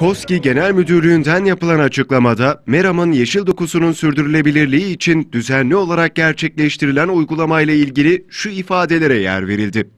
KOSGİ Genel Müdürlüğü'nden yapılan açıklamada Meram'ın yeşil dokusunun sürdürülebilirliği için düzenli olarak gerçekleştirilen uygulamayla ilgili şu ifadelere yer verildi.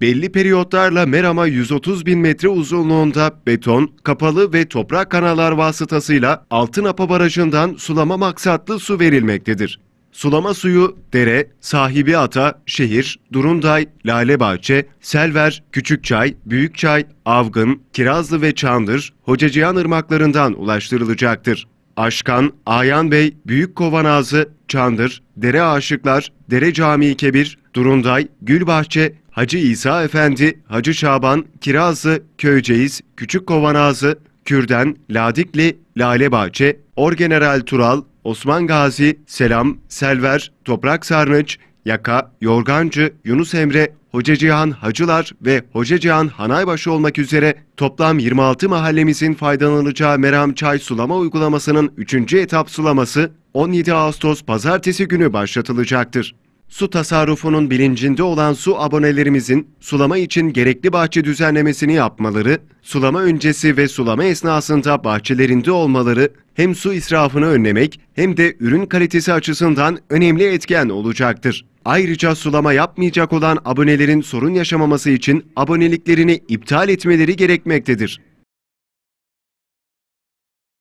Belli periyotlarla Meram'a 130 bin metre uzunluğunda beton, kapalı ve toprak kanallar vasıtasıyla Altınapa Barajı'ndan sulama maksatlı su verilmektedir. Sulama suyu dere, sahibi ata, şehir, Durunday, lale bahçe Selver, küçük çay büyük çay Avgın, Kirazlı ve Çandır, Hocacıyan ırmaklarından ulaştırılacaktır. Aşkan, Ayan Bey, Büyük Kovanazı, Çandır, Dere Aşıklar, Dere Camii Kebir, Durunday, Gülbahçe, Hacı İsa Efendi, Hacı Şaban, Kirazlı, Köyceğiz, Küçük Kovanazı, Kürden, Ladikli, lale Lalebahçe, Orgeneral Tural, Osman Gazi, Selam, Selver, Toprak Sarnıç, Yaka, Yorgancı, Yunus Emre, Hoca Cihan Hacılar ve Hoca Cihan Hanaybaşı olmak üzere toplam 26 mahallemizin faydalanacağı Meram Çay Sulama uygulamasının 3. etap sulaması 17 Ağustos pazartesi günü başlatılacaktır. Su tasarrufunun bilincinde olan su abonelerimizin sulama için gerekli bahçe düzenlemesini yapmaları, sulama öncesi ve sulama esnasında bahçelerinde olmaları hem su israfını önlemek hem de ürün kalitesi açısından önemli etken olacaktır. Ayrıca sulama yapmayacak olan abonelerin sorun yaşamaması için aboneliklerini iptal etmeleri gerekmektedir.